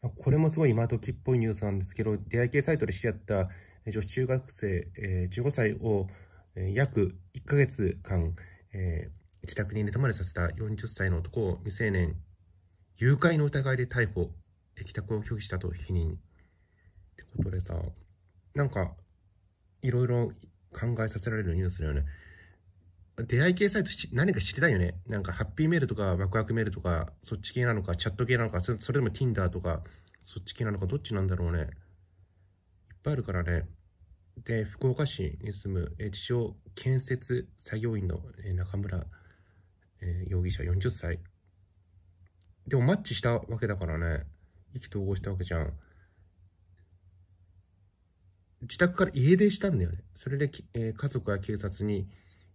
これもすごい今時っぽいニュースなんですけど、出会い系サイトで知り合った女子中学生、えー、15歳を約1ヶ月間、えー、自宅に寝泊まりさせた40歳の男を未成年誘拐の疑いで逮捕、帰宅を拒否したと否認。ってことでさ、なんか、いろいろ考えさせられるニュースだよね。出会い系サイト何か知りたいよね。なんか、ハッピーメールとか、ワクワクメールとか、そっち系なのか、チャット系なのか、それでも Tinder とか、そっち系なのか、どっちなんだろうね。いっぱいあるからね。で、福岡市に住む、え自称建設作業員の、え中村、え容疑者40歳。でもマッチしたわけだからね。意気投合したわけじゃん。自宅から家出したんだよね。それで、え家族や警察に、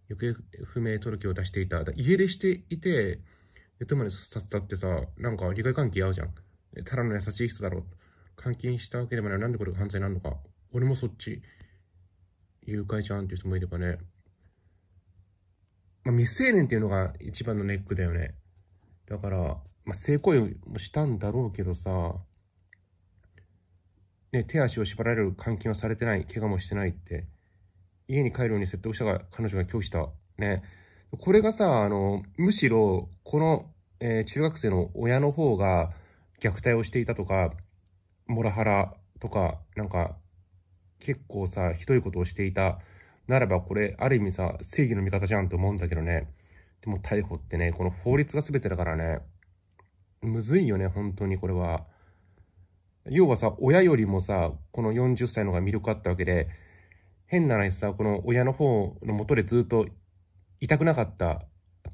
行方不明届を出していた。家出していて、言ってまでさせたってさ、なんか利害関係合うじゃん。ただの優しい人だろ。監禁したわけでもない。なんでこれが犯罪なのか。俺もそっち、誘拐じゃんっていう人もいればね。まあ、未成年っていうのが一番のネックだよね。だから、まあ、性行為もしたんだろうけどさ、ね、手足を縛られる監禁はされてない、怪我もしてないって、家に帰るように説得したが、彼女が拒否した。ね。これがさ、あの、むしろ、この、えー、中学生の親の方が虐待をしていたとか、モラハラとか、なんか、結構さ、ひどいことをしていた。ならば、これ、ある意味さ、正義の味方じゃんと思うんだけどね。でも逮捕ってね、この法律が全てだからね、むずいよね、本当にこれは。要はさ、親よりもさ、この40歳の方が魅力あったわけで、変な話さ、この親の方の元でずっと痛くなかった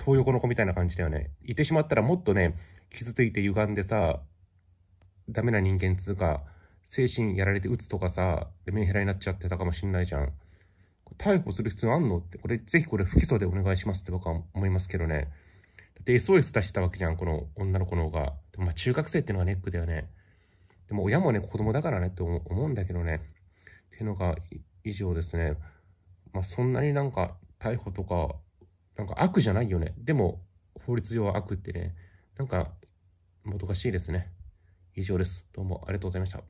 東横の子みたいな感じだよね。いてしまったらもっとね、傷ついて歪んでさ、ダメな人間つうか、精神やられて鬱つとかさ、でメンヘラになっちゃってたかもしんないじゃん。逮捕する必要あんのって、これ、ぜひこれ不起訴でお願いしますって僕は思いますけどね。だって SOS 出したわけじゃん、この女の子の方が。でもまあ中学生ってのがネックだよね。でも親もね、子供だからねって思うんだけどね。っていうのが以上ですね、まあ、そんなになんか逮捕とか、なんか悪じゃないよね。でも、法律上は悪ってね、なんか、もどかしいですね。以上です。どうもありがとうございました。